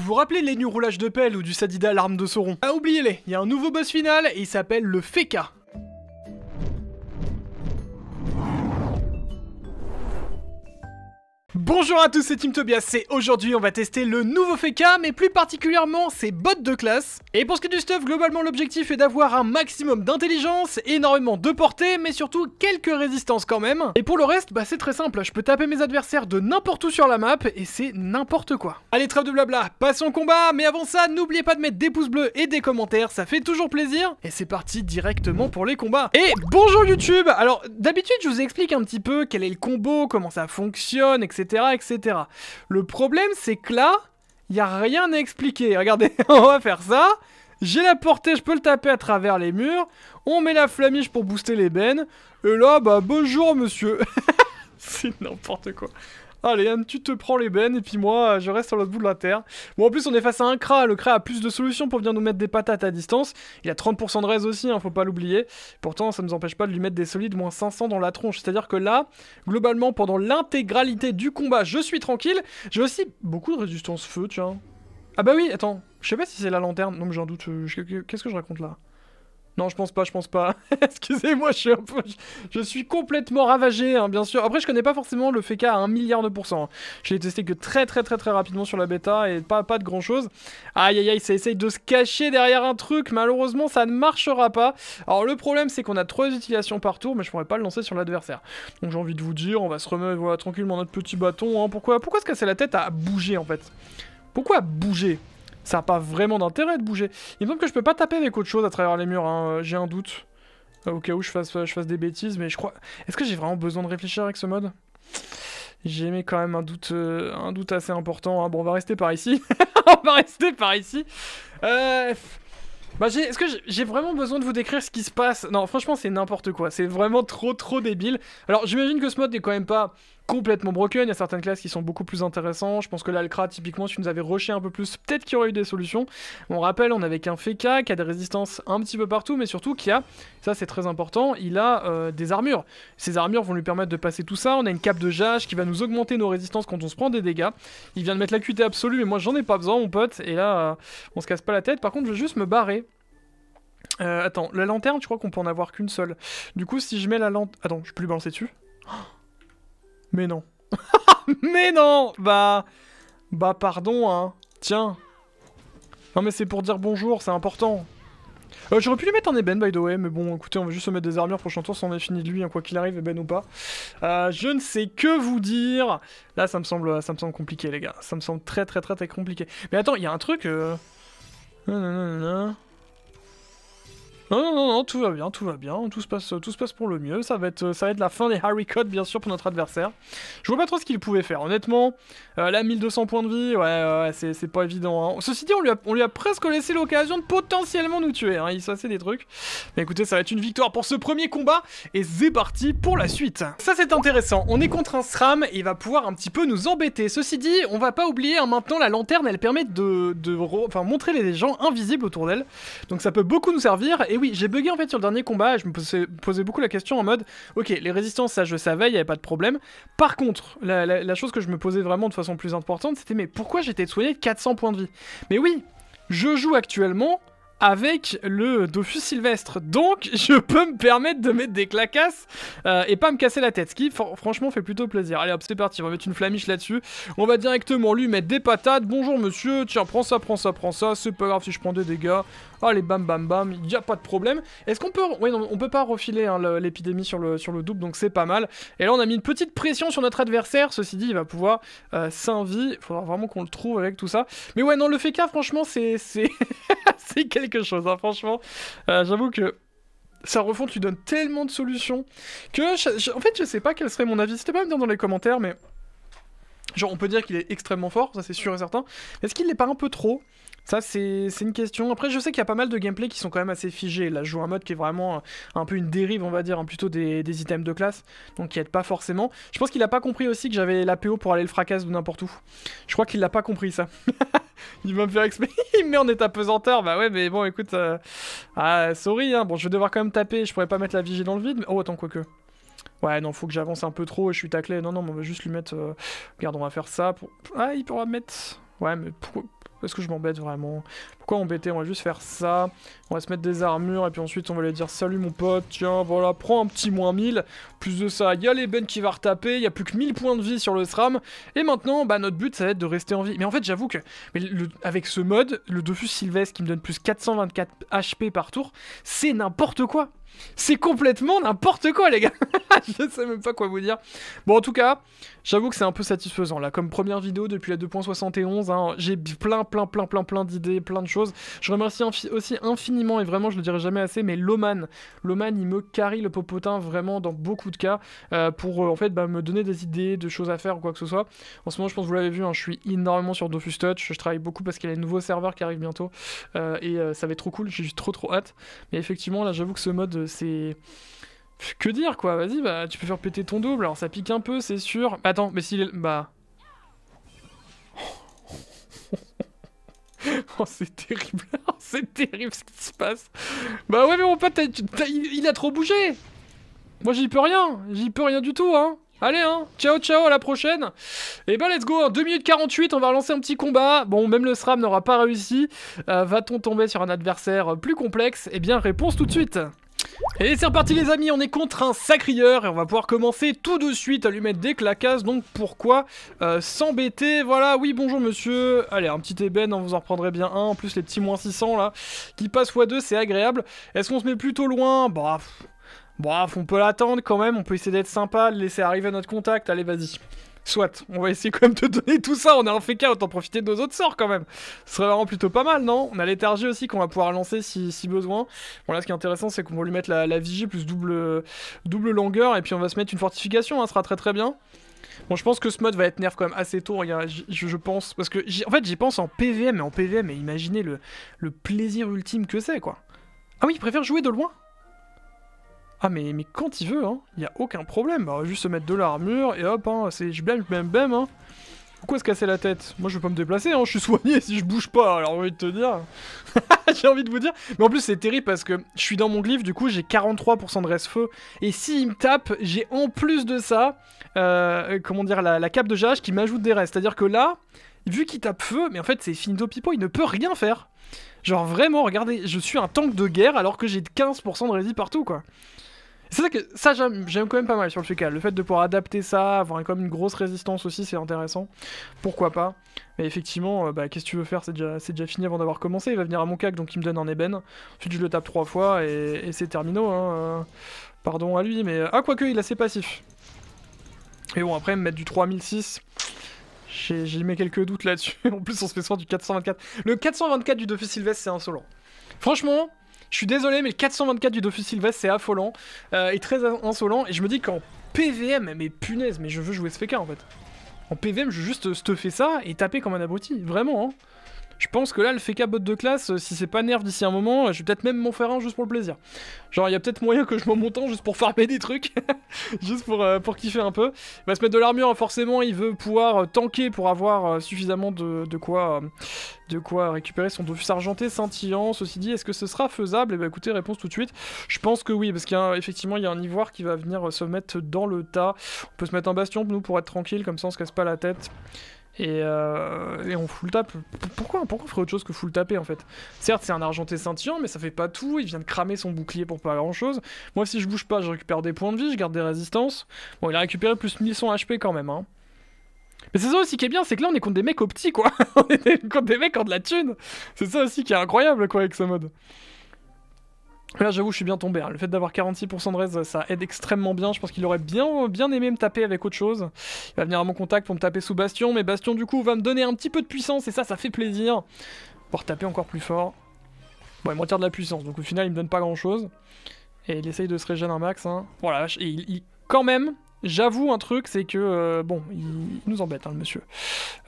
vous vous rappelez les nus roulages de pelle ou du Sadida l'arme de Sauron Ah oubliez-les, il y a un nouveau boss final et il s'appelle le Feka. Bonjour à tous, c'est Team Tobias et aujourd'hui on va tester le nouveau Feka mais plus particulièrement ses bottes de classe. Et pour ce qui est du stuff, globalement l'objectif est d'avoir un maximum d'intelligence, énormément de portée, mais surtout quelques résistances quand même. Et pour le reste, bah c'est très simple, je peux taper mes adversaires de n'importe où sur la map et c'est n'importe quoi. Allez, trêve de blabla, passons au combat, mais avant ça, n'oubliez pas de mettre des pouces bleus et des commentaires, ça fait toujours plaisir. Et c'est parti directement pour les combats. Et bonjour YouTube Alors d'habitude je vous explique un petit peu quel est le combo, comment ça fonctionne, etc le problème, c'est que là, il n'y a rien à expliquer. Regardez, on va faire ça. J'ai la portée, je peux le taper à travers les murs. On met la flamiche pour booster les bennes. Et là, bah, bonjour, monsieur. c'est n'importe quoi. Allez, Anne, tu te prends les bennes et puis moi, je reste sur l'autre bout de la terre. Bon, en plus, on est face à un Kra. Le Kra a plus de solutions pour venir nous mettre des patates à distance. Il a 30% de raise aussi, hein, faut pas l'oublier. Pourtant, ça ne nous empêche pas de lui mettre des solides moins 500 dans la tronche. C'est-à-dire que là, globalement, pendant l'intégralité du combat, je suis tranquille. J'ai aussi beaucoup de résistance feu, tiens. Ah bah oui, attends. Je sais pas si c'est la lanterne. Non, mais j'en doute. Euh, qu'est-ce que je raconte là non, je pense pas, je pense pas. Excusez-moi, je suis complètement ravagé, hein, bien sûr. Après, je connais pas forcément le FK à 1 milliard de pourcents. Hein. Je l'ai testé que très très très très rapidement sur la bêta et pas, pas de grand chose. Aïe aïe aïe, ça essaye de se cacher derrière un truc. Malheureusement, ça ne marchera pas. Alors, le problème, c'est qu'on a trois utilisations par tour, mais je pourrais pas le lancer sur l'adversaire. Donc, j'ai envie de vous dire, on va se remettre tranquillement notre petit bâton. Hein. Pourquoi, pourquoi se casser la tête à bouger, en fait Pourquoi bouger ça n'a pas vraiment d'intérêt de bouger. Il me semble que je peux pas taper avec autre chose à travers les murs, hein. euh, j'ai un doute. Euh, au cas où euh, je fasse, des bêtises, mais je crois... Est-ce que j'ai vraiment besoin de réfléchir avec ce mode j'ai quand même un doute, un doute assez important. Hein. Bon, on va rester par ici. on va rester par ici. Euh... Bah, est-ce que j'ai vraiment besoin de vous décrire ce qui se passe Non, franchement, c'est n'importe quoi. C'est vraiment trop, trop débile. Alors, j'imagine que ce mode n'est quand même pas complètement broken. Il y a certaines classes qui sont beaucoup plus intéressantes. Je pense que l'Alcra, typiquement, si nous avais rushé un peu plus, peut-être qu'il y aurait eu des solutions. On rappelle, on avait qu'un Feka qui a des résistances un petit peu partout, mais surtout qui a, ça c'est très important, il a euh, des armures. Ces armures vont lui permettre de passer tout ça. On a une cape de jage qui va nous augmenter nos résistances quand on se prend des dégâts. Il vient de mettre la absolue, mais moi j'en ai pas besoin, mon pote. Et là, euh, on se casse pas la tête. Par contre, je vais juste me barrer. Euh, attends, la lanterne, je crois qu'on peut en avoir qu'une seule. Du coup, si je mets la lanterne... Attends, je peux lui balancer dessus oh mais non. mais non Bah... Bah pardon, hein. Tiens. Non mais c'est pour dire bonjour, c'est important. Euh, j'aurais pu lui mettre en Eben, by the way, mais bon, écoutez, on va juste se mettre des armures prochain tour, si on est fini de lui, hein, quoi qu'il arrive, Eben ou pas. Euh, je ne sais que vous dire... Là, ça me semble ça me semble compliqué, les gars. Ça me semble très, très, très, très compliqué. Mais attends, il y a un truc... Euh... Non, non, non, non. Non, non, non, tout va bien, tout va bien, tout se passe, tout se passe pour le mieux. Ça va être, ça va être la fin des Harry Cod, bien sûr, pour notre adversaire. Je vois pas trop ce qu'il pouvait faire, honnêtement. la là, 1200 points de vie, ouais, c'est pas évident. Hein. Ceci dit, on lui, a, on lui a presque laissé l'occasion de potentiellement nous tuer. Hein. Il se des trucs. Mais écoutez, ça va être une victoire pour ce premier combat. Et c'est parti pour la suite. Ça, c'est intéressant. On est contre un SRAM et il va pouvoir un petit peu nous embêter. Ceci dit, on va pas oublier, hein, maintenant, la lanterne, elle permet de, de enfin, montrer les gens invisibles autour d'elle. Donc ça peut beaucoup nous servir. Et oui, j'ai bugué en fait sur le dernier combat, je me posais, beaucoup la question en mode, ok, les résistances, ça je savais, il n'y avait pas de problème. Par contre, la, chose que je me posais vraiment de façon plus importante, c'était mais pourquoi j'étais soigné de 400 points de vie Mais oui, je joue actuellement avec le Dofus Sylvestre. Donc, je peux me permettre de mettre des clacasses euh, et pas me casser la tête. Ce qui, franchement, fait plutôt plaisir. Allez hop, c'est parti. On va mettre une flamiche là-dessus. On va directement lui mettre des patates. Bonjour, monsieur. Tiens, prends ça, prends ça, prends ça. C'est pas grave si je prends des dégâts. Allez, bam, bam, bam. Il Y a pas de problème. Est-ce qu'on peut... Oui, non, on peut pas refiler hein, l'épidémie sur le, sur le double, donc c'est pas mal. Et là, on a mis une petite pression sur notre adversaire. Ceci dit, il va pouvoir euh, il Faudra vraiment qu'on le trouve avec tout ça. Mais ouais, non, le FK, franchement, c'est... c'est quelqu'un chose, hein, franchement. Euh, j'avoue que ça refonte lui donne tellement de solutions que, en fait, je sais pas quel serait mon avis. C'était pas à me dire dans les commentaires, mais genre on peut dire qu'il est extrêmement fort, ça c'est sûr et certain. Est-ce qu'il n'est pas un peu trop ça, c'est une question. Après, je sais qu'il y a pas mal de gameplay qui sont quand même assez figés. Là, je joue un mode qui est vraiment un peu une dérive, on va dire, hein, plutôt des, items de classe, donc qui aide pas forcément. Je pense qu'il a pas compris aussi que j'avais la PO pour aller le fracasse de n'importe où. Je crois qu'il l'a pas compris, ça. il va me faire expliquer, il me met en état pesanteur. Bah ouais, mais bon, écoute, euh, ah, sorry, hein. Bon, je vais devoir quand même taper, je pourrais pas mettre la vigie dans le vide. Oh, attends, que. Ouais, non, faut que j'avance un peu trop, et je suis taclé. Non, non, mais on va juste lui mettre... Euh... Regarde, on va faire ça pour... Ah, il pourra mettre... Ouais, mais pourquoi est-ce que je m'embête vraiment Pourquoi embêter On va juste faire ça. On va se mettre des armures et puis ensuite on va lui dire salut mon pote, tiens voilà, prends un petit moins 1000. Plus de ça, il y a les ben qui va retaper, il y a plus que 1000 points de vie sur le SRAM. Et maintenant, bah notre but ça va être de rester en vie. Mais en fait j'avoue que mais avec ce mode, le Dofus Sylvestre qui me donne plus 424 HP par tour, c'est n'importe quoi c'est complètement n'importe quoi, les gars. je sais même pas quoi vous dire. Bon, en tout cas, j'avoue que c'est un peu satisfaisant. Là, comme première vidéo depuis la 2.71, hein, j'ai plein, plein, plein, plein, plein d'idées, plein de choses. Je remercie aussi infiniment, et vraiment, je le dirai jamais assez, mais Loman. Loman, il me carie le popotin vraiment dans beaucoup de cas euh, pour euh, en fait bah, me donner des idées, de choses à faire ou quoi que ce soit. En ce moment, je pense que vous l'avez vu, hein, je suis énormément sur Dofus Touch. Je travaille beaucoup parce qu'il y a un nouveau serveur qui arrive bientôt. Euh, et ça va être trop cool, j'ai juste trop, trop hâte. Mais effectivement, là, j'avoue que ce mode c'est. Que dire quoi Vas-y, bah tu peux faire péter ton double. Alors hein, ça pique un peu, c'est sûr. Bah, attends, mais s'il est. Bah. oh, c'est terrible. c'est terrible ce qui se passe. Bah ouais, mais mon pote, il a trop bougé. Moi, j'y peux rien. J'y peux rien du tout, hein. Allez, hein, ciao, ciao, à la prochaine. Et eh bah ben, let's go, 2 hein, minutes 48, on va relancer un petit combat. Bon, même le SRAM n'aura pas réussi. Euh, va-t-on tomber sur un adversaire plus complexe Eh bien, réponse tout de suite. Et c'est reparti les amis, on est contre un sacrilleur et on va pouvoir commencer tout de suite à lui mettre des claquasses, donc pourquoi euh, s'embêter, voilà, oui bonjour monsieur, allez un petit ébène, on vous en reprendrait bien un, en plus les petits moins 600 là, qui passent fois deux c'est agréable, est-ce qu'on se met plutôt loin braf bah, pff, on peut l'attendre quand même, on peut essayer d'être sympa, laisser arriver notre contact, allez vas-y. Soit, on va essayer quand même de donner tout ça. On est en FK, autant profiter de nos autres sorts quand même. Ce serait vraiment plutôt pas mal, non On a l'éthargie aussi qu'on va pouvoir lancer si, si, besoin. Bon, là, ce qui est intéressant, c'est qu'on va lui mettre la, la, vigie plus double, double longueur. Et puis, on va se mettre une fortification. Hein, sera très très bien. Bon, je pense que ce mode va être nerf quand même assez tôt, regarde, je, pense. Parce que, en fait, j'y pense en PVM, et en PVM, et imaginez le, le plaisir ultime que c'est, quoi. Ah oui, il préfère jouer de loin ah mais, mais quand il veut, hein, il a aucun problème. Bah, juste se mettre de l'armure et hop, hein, c'est je je je Hein. Pourquoi se casser la tête Moi je peux pas me déplacer, hein, je suis soigné si je bouge pas, alors j'ai envie de te dire. j'ai envie de vous dire. Mais en plus c'est terrible parce que je suis dans mon glyphe, du coup j'ai 43% de reste feu. Et s'il me tape, j'ai en plus de ça, euh, comment dire, la, cape de jage qui m'ajoute des restes. C'est-à-dire que là, vu qu'il tape feu, mais en fait c'est Finito Pipo, il ne peut rien faire. Genre vraiment, regardez, je suis un tank de guerre alors que j'ai 15% de rési partout quoi. C'est ça que ça j'aime quand même pas mal sur le fécal. Le fait de pouvoir adapter ça, avoir quand même une grosse résistance aussi, c'est intéressant. Pourquoi pas Mais effectivement, euh, bah, qu'est-ce que tu veux faire C'est déjà, déjà, fini avant d'avoir commencé. Il va venir à mon cac, donc il me donne un ébène. Ensuite, je le tape trois fois et, c'est terminé, hein, euh. pardon à lui, mais. Euh, ah, quoique, il a ses passifs. Et bon, après, me mettre du 3006. J'ai mets quelques doutes là-dessus. en plus, on se fait soin du 424. Le 424 du Dofus Sylvestre, c'est insolent. Franchement, je suis désolé, mais le 424 du Dofus Sylvestre, c'est affolant euh, et très insolent. Et je me dis qu'en PVM, mais punaise, mais je veux jouer ce FK, en fait. En PVM, je veux juste stuffer ça et taper comme un abruti. Vraiment, hein. Je pense que là, le FK bot de classe, euh, si c'est pas nerf d'ici un moment, euh, je vais peut-être même m'en faire un juste pour le plaisir. Genre, il y a peut-être moyen que je m'en monte un juste pour farmer des trucs, juste pour, euh, pour kiffer un peu. Il va se mettre de l'armure, hein, forcément, il veut pouvoir tanker pour avoir suffisamment de, quoi, de quoi récupérer son Dofus argenté scintillant. Ceci dit, est-ce que ce sera faisable eh bah écoutez, réponse tout de suite. Je pense que oui, parce qu'effectivement, il y a un ivoire qui va venir se mettre dans le tas. On peut se mettre un bastion, nous, pour être tranquille, comme ça on se casse pas la tête. Euh, et, on full tape. Pourquoi, pourquoi on ferait autre chose que full taper en fait Certes, c'est un argenté scintillant, mais ça fait pas tout. Il vient de cramer son bouclier pour pas grand chose. Moi, si je bouge pas, je récupère des points de vie, je garde des résistances. Bon, il a récupéré plus 1100 HP quand même. Hein. Mais c'est ça aussi qui est bien, c'est que là on est contre des mecs optiques quoi. on est contre des mecs en de la thune. C'est ça aussi qui est incroyable quoi avec ce mode. Là, j'avoue, je suis bien tombé. Hein. Le fait d'avoir 46% de res ça aide extrêmement bien. Je pense qu'il aurait bien, bien aimé me taper avec autre chose. Il va venir à mon contact pour me taper sous Bastion, mais Bastion, du coup, va me donner un petit peu de puissance, et ça, ça fait plaisir. Pour taper encore plus fort. Bon, il me retire de la puissance, donc au final, il me donne pas grand-chose. Et il essaye de se régénérer un max. Hein. Voilà, et il, quand même, j'avoue un truc, c'est que, euh, bon, il, nous embête, hein, le monsieur.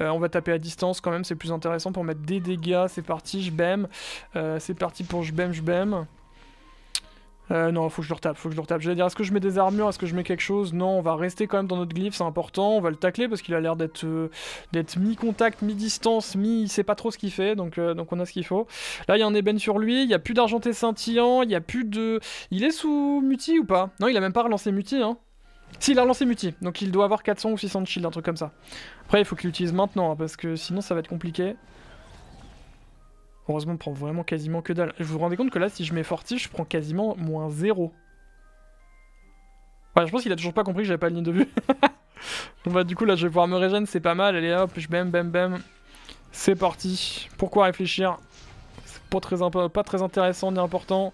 Euh, on va taper à distance quand même, c'est plus intéressant pour mettre des dégâts. C'est parti, je bème. Euh, c'est parti pour je bème, je bème. Euh, non, faut que je le retape, faut que je le retape. J'allais dire, est-ce que je mets des armures, est-ce que je mets quelque chose Non, on va rester quand même dans notre glyphe, c'est important. On va le tacler parce qu'il a l'air d'être euh, d'être mi-contact, mi-distance, mi... Il sait pas trop ce qu'il fait, donc, euh, donc on a ce qu'il faut. Là, il y a un ébène sur lui, il y a plus d'argenté scintillant, il y a plus de... Il est sous muti ou pas Non, il a même pas relancé muti, hein si, il a relancé Muti, donc il doit avoir 400 ou 600 de shield, un truc comme ça. Après, il faut qu'il l'utilise maintenant, hein, parce que sinon ça va être compliqué. Heureusement, on prend vraiment quasiment que dalle. Je vous rendez compte que là, si je mets fortif, je prends quasiment moins 0. je pense qu'il a toujours pas compris que j'avais pas de ligne de vue. bon bah du coup là je vais pouvoir me régénérer, c'est pas mal, allez hop, je bam bam bam. C'est parti. Pourquoi réfléchir pas très, intéressant ni important.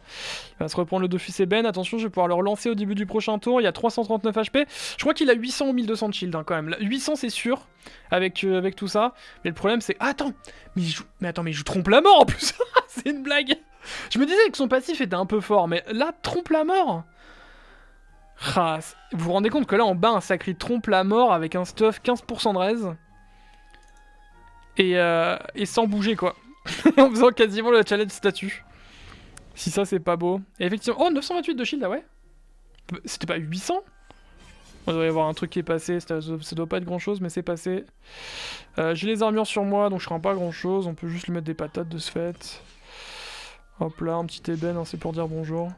Il va se reprendre le Dofus Ben. Attention, je vais pouvoir le relancer au début du prochain tour. Il y a 339 HP. Je crois qu'il a 800 ou 1200 de shield hein, quand même. 800 c'est sûr avec, euh, avec tout ça. Mais le problème c'est... attends mais, je... mais attends, mais trompe la mort en plus ah, C'est une blague Je me disais que son passif était un peu fort, mais là, trompe la mort ah, Vous vous rendez compte que là, en bas, un sacré trompe la mort avec un stuff 15% de raise. Euh, et sans bouger quoi. en faisant quasiment le challenge statue. Si ça, c'est pas beau. Et effectivement... Oh, 928 de shield, ah ouais C'était pas 800 On doit y avoir un truc qui est passé, ça, doit pas être grand-chose, mais c'est passé. Euh, j'ai les armures sur moi, donc je prends pas grand-chose. On peut juste lui mettre des patates de ce fait. Hop là, un petit ébène, hein, c'est pour dire bonjour.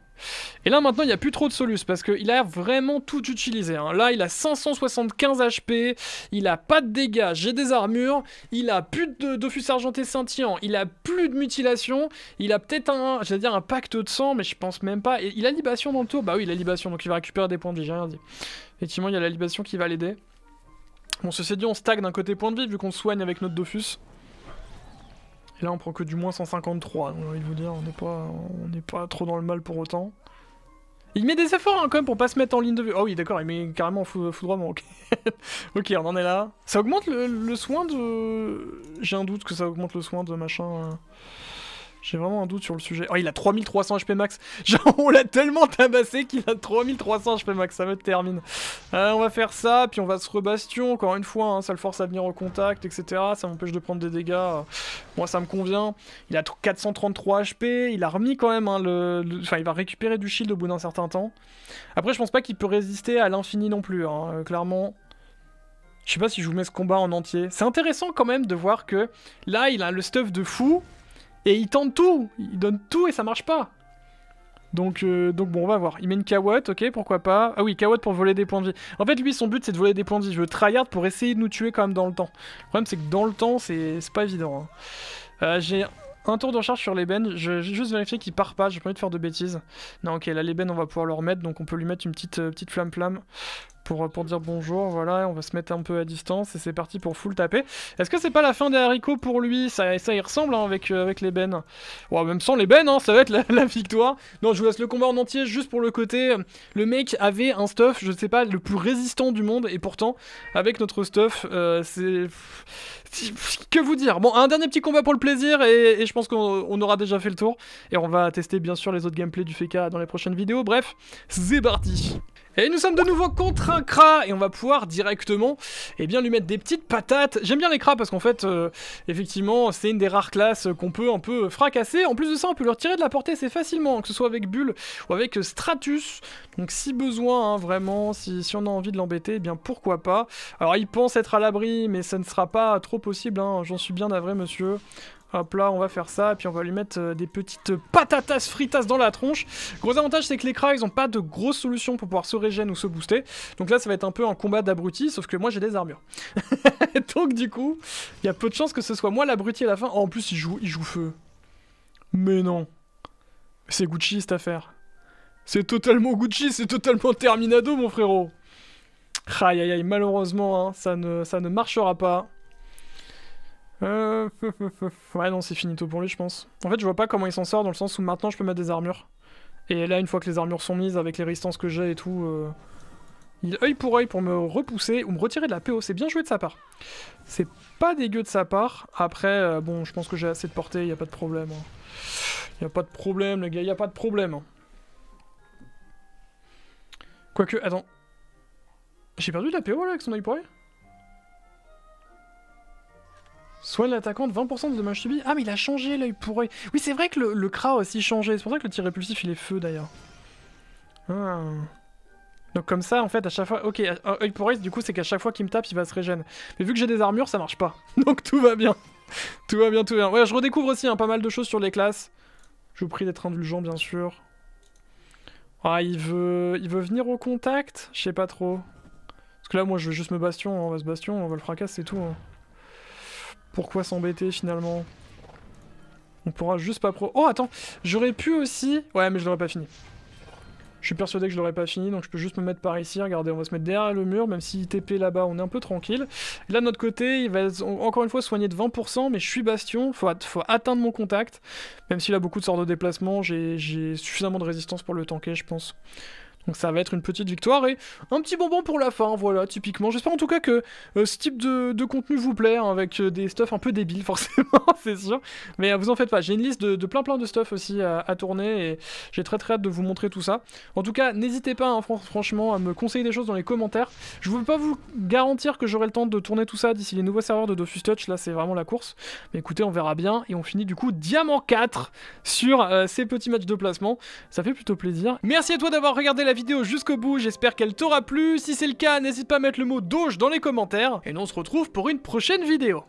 Et là maintenant il n'y a plus trop de solus parce qu'il a vraiment tout utilisé. Hein. Là il a 575 HP, il a pas de dégâts, j'ai des armures, il a plus de Dofus argenté scintillant, il a plus de mutilation, il a peut-être un, dire un pacte de sang mais je pense même pas. Et il a libation dans le tour, bah oui il a libation donc il va récupérer des points de vie, j'ai rien dit. Effectivement il y a la libation qui va l'aider. Bon ceci dit on stagne d'un côté point de vie vu qu'on soigne avec notre Dofus là, on prend que du moins 153. il j'ai vous dire, on n'est pas, pas trop dans le mal pour autant. Il met des efforts hein, quand même pour pas se mettre en ligne de vue. Oh oui, d'accord, il met carrément foudroiement. Ok, ok, on en est là. Ça augmente le, soin de. J'ai un doute que ça augmente le soin de machin. Euh, j'ai vraiment un doute sur le sujet. Oh, il a 3300 HP max. Genre, on l'a tellement tabassé qu'il a 3300 HP max. Ça me termine. Euh, on va faire ça, puis on va se rebastion. Encore une fois, hein, ça le force à venir au contact, etc. Ça m'empêche de prendre des dégâts. Euh, moi, ça me convient. Il a 433 HP. Il a remis quand même hein, le, Enfin, il va récupérer du shield au bout d'un certain temps. Après, je pense pas qu'il peut résister à l'infini non plus. Hein, euh, clairement, je sais pas si je vous mets ce combat en entier. C'est intéressant quand même de voir que là, il a le stuff de fou, et il tente tout, il donne tout et ça marche pas. Donc, euh, donc bon, on va voir. Il met une kawatt, ok, pourquoi pas. Ah oui, kawatt pour voler des points de vie. En fait, lui, son but, c'est de voler des points de vie. Je veux tryhard pour essayer de nous tuer quand même dans le temps. Le problème, c'est que dans le temps, c'est pas évident. Hein. Euh, j'ai un tour de recharge sur l'ébène. Je vais juste vérifier qu'il part pas. J'ai pas envie de faire de bêtises. Non, ok, là, l'ébène, on va pouvoir le remettre. Donc, on peut lui mettre une petite, euh, petite flamme-flamme pour, dire bonjour. Voilà, on va se mettre un peu à distance et c'est parti pour full taper. Est-ce que c'est pas la fin des haricots pour lui ça, ça y ressemble hein, avec, euh, avec les bennes. Ouais, même sans les bennes, hein, ça va être la, victoire. Non, je vous laisse le combat en entier juste pour le côté. Euh, le mec avait un stuff, je sais pas, le plus résistant du monde et pourtant, avec notre stuff, euh, c'est... Que vous dire Bon, un dernier petit combat pour le plaisir et, et je pense qu'on aura déjà fait le tour. Et on va tester bien sûr les autres gameplays du FK dans les prochaines vidéos. Bref, c'est parti et nous sommes de nouveau contre un Kra et on va pouvoir directement eh bien, lui mettre des petites patates. J'aime bien les crats parce qu'en fait, euh, effectivement, c'est une des rares classes qu'on peut un peu fracasser. En plus de ça, on peut leur retirer de la portée assez facilement, que ce soit avec Bulle ou avec Stratus. Donc si besoin, hein, vraiment, si, si, on a envie de l'embêter, eh bien pourquoi pas. Alors il pense être à l'abri, mais ça ne sera pas trop possible, hein. j'en suis bien navré monsieur. Hop là, on va faire ça, et puis on va lui mettre euh, des petites patatas fritas dans la tronche. Gros avantage, c'est que les kra ils n'ont pas de grosse solution pour pouvoir se régénérer ou se booster. Donc là, ça va être un peu un combat d'abrutis, sauf que moi, j'ai des armures. Donc du coup, il y a peu de chances que ce soit moi l'abruti à la fin. Oh, en plus, il joue, il joue feu. Mais non. C'est Gucci, cette affaire. C'est totalement Gucci, c'est totalement Terminado, mon frérot. Aïe aïe aïe, malheureusement, hein, ça, ne, ça ne marchera pas. Euh... Ouais, non, c'est finito pour lui, je pense. En fait, je vois pas comment il s'en sort dans le sens où maintenant je peux mettre des armures. Et là, une fois que les armures sont mises, avec les résistances que j'ai et tout, euh... il œil pour œil pour me repousser ou me retirer de la PO. C'est bien joué de sa part. C'est pas dégueu de sa part. Après, euh, bon, je pense que j'ai assez de portée, y a pas de problème. Il hein. Y a pas de problème, les gars, y a pas de problème. Hein. Quoique, attends. J'ai perdu de la PO là avec son œil pour œil Soit l'attaquant 20% de dommages subis. Ah, mais il a changé l'œil pour œil. Oui, c'est vrai que le, le cra a aussi changé. C'est pour ça que le tir répulsif, il est feu d'ailleurs. Ah. Donc comme ça, en fait, à chaque fois... Ok, œil pour œil, du coup, c'est qu'à chaque fois qu'il me tape, il va se régénérer. Mais vu que j'ai des armures, ça marche pas. Donc tout va bien. tout va bien, tout va bien. Ouais, je redécouvre aussi un hein, pas mal de choses sur les classes. Je vous prie d'être indulgent, bien sûr. Ah, il veut... Il veut venir au contact Je sais pas trop. Parce que là, moi, je veux juste me bastion. Hein, on va se bastion, on va le fracasser, c'est tout. Hein. Pourquoi s'embêter finalement On pourra juste pas pro... Oh attends, j'aurais pu aussi... Ouais mais je l'aurais pas fini. Je suis persuadé que je l'aurais pas fini, donc je peux juste me mettre par ici. Regardez, on va se mettre derrière le mur, même si TP là-bas, on est un peu tranquille. là, de notre côté, il va encore une fois soigner de 20%, mais je suis bastion, faut, faut atteindre mon contact. Même s'il a beaucoup de sorts de déplacement, j'ai suffisamment de résistance pour le tanker, je pense ça va être une petite victoire et un petit bonbon pour la fin, voilà, typiquement. J'espère en tout cas que euh, ce type de, contenu vous plaît, hein, avec euh, des stuff un peu débiles forcément, c'est sûr. Mais euh, vous en faites pas, j'ai une liste de, plein plein de stuff aussi à, tourner et j'ai très très hâte de vous montrer tout ça. En tout cas, n'hésitez pas hein, franchement à me conseiller des choses dans les commentaires. Je ne veux pas vous garantir que j'aurai le temps de tourner tout ça d'ici les nouveaux serveurs de Dofus Touch, là c'est vraiment la course. Mais écoutez, on verra bien et on finit du coup Diamant 4 sur ces petits matchs de placement. Ça fait plutôt plaisir. Merci à toi d'avoir regardé la vidéo jusqu'au bout, j'espère qu'elle t'aura plu. Si c'est le cas, n'hésite pas à mettre le mot doge dans les commentaires. Et nous on se retrouve pour une prochaine vidéo.